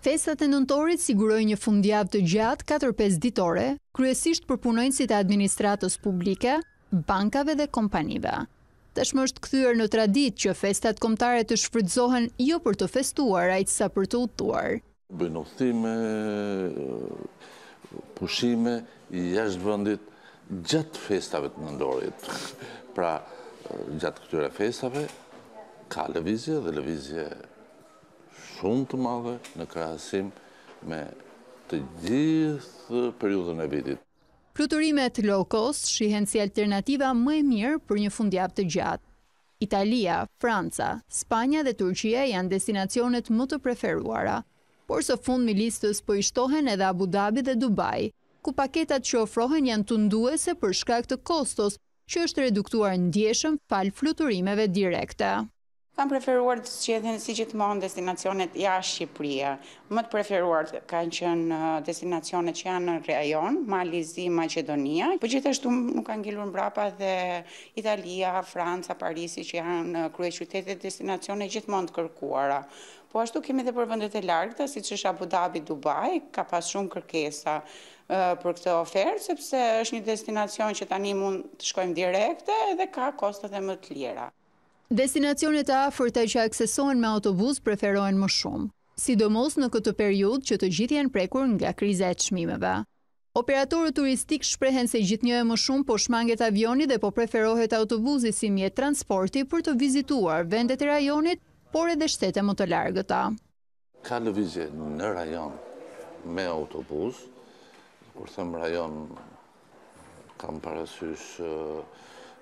Festat e nëntorit sigurojnë një fundjav të gjatë 4-5 ditore, kryesisht përpunojnë si të administratës publike, bankave dhe kompanive. Tashmë është këthyër në tradit që festat komtare të shfrydzohen jo për të festuar, a i të sa për të utuar. Bëjnë uftime, pushime, i jashtë vëndit gjatë festave të nëntorit. Pra gjatë këtyre festave, ka levizje dhe levizje shumë të madhe në krasim me të gjithë periudën e vitit. Fluturimet low cost shihen si alternativa më e mirë për një fundjavë të gjatë. Italia, Franca, Spanja dhe Turqia janë destinacionet më të preferuara, por së fund mi listës po i shtohen edhe Abu Dhabi dhe Dubai, ku paketat që ofrohen janë të nduese për shkak të kostos që është reduktuar në djeshëm fal fluturimeve direkte kam preferuar të zgjedhin si gjithmonë destinacionet jashtë Shqipëria. Më të preferuar kanë qenë uh, destinacionet që janë në rajon, Mali, Zi, Maqedonia, por gjithashtu nuk kanë ngelur mbrapa dhe Italia, Franca, Parisi që janë uh, qytetet destinacione gjithmonë të kërkuara. Po ashtu kemi edhe për vendet e largëta, si që Abu Dhabi, Dubai, ka pas shumë kërkesa uh, për këtë ofertë sepse është një destinacion që tani mund të shkojmë direkte dhe ka kostet e më të lira. Destinacionet e afërta që aksesohen me autobus preferohen më shumë, sidomos në këtë periudhë që të gjithë janë prekur nga kriza e çmimeve. Operatorët turistik shprehen se gjithnjë e më shumë po shmanget avioni dhe po preferohet autobuzi si mjet transporti për të vizituar vendet e rajonit, por edhe shtete më të largëta. Ka në në rajon me autobuz, kur thëmë rajon kam parasysh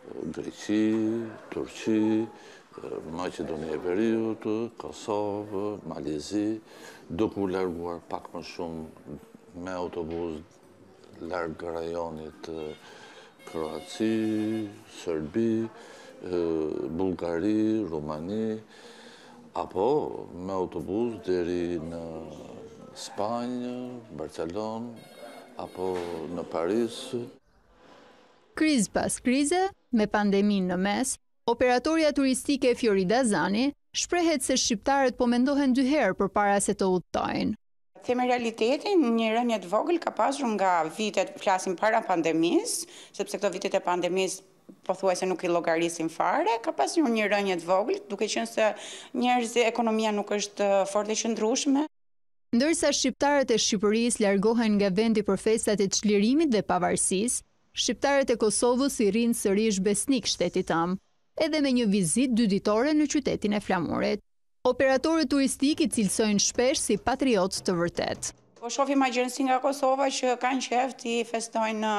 Greqi, Turqi, Macedonia e Veriut, Kosovë, Malizi, duke mu larguar pak më shumë me autobus largë rajonit Kroaci, Serbi, Bulgari, Rumani, apo me autobus dheri në Spanjë, Barcelonë, apo në Parisë kriz pas krize, me pandemin në mes, operatoria turistike Fjori Zani shprehet se shqiptarët po mendohen dyherë për para se të udhtojnë. Theme realitetin, një rënjët vogël ka pasur nga vitet, flasim para pandemis, sepse këto vitet e pandemis po thuaj se nuk i logarisin fare, ka pas një një rënjët vogël, duke që se njerëz e ekonomia nuk është forte e ndrushme. Ndërsa shqiptarët e Shqipëris largohen nga vendi për festat e qlirimit dhe pavarsis, shqiptarët e Kosovës i rinë sërish besnik shtetit tam, edhe me një vizit dy në qytetin e Flamurit. Operatorët turistik i cilësojnë shpesh si patriot të vërtet. Po shofi ma nga Kosova që kanë qefë i festojnë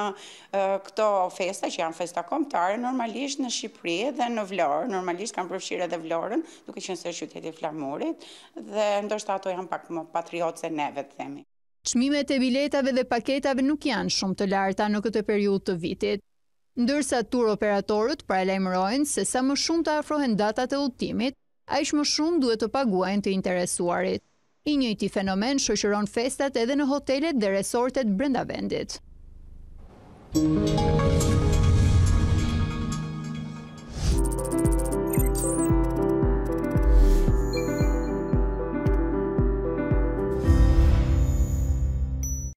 këto festa, që janë festa komptare, normalisht në Shqipëri dhe në Vlorë, normalisht kanë përfshirë edhe Vlorën, duke që nësër qytetit Flamurit, dhe ndoshtë ato janë pak patriot se neve të themi. Çmimet e biletave dhe paketave nuk janë shumë të larta në këtë periudhë të vitit. Ndërsa tur operatorët paralajmërojnë se sa më shumë të afrohen datat e udhëtimit, aq më shumë duhet të paguajnë të interesuarit. I njëjti fenomen shoqëron festat edhe në hotelet dhe resortet brenda vendit. Thank you.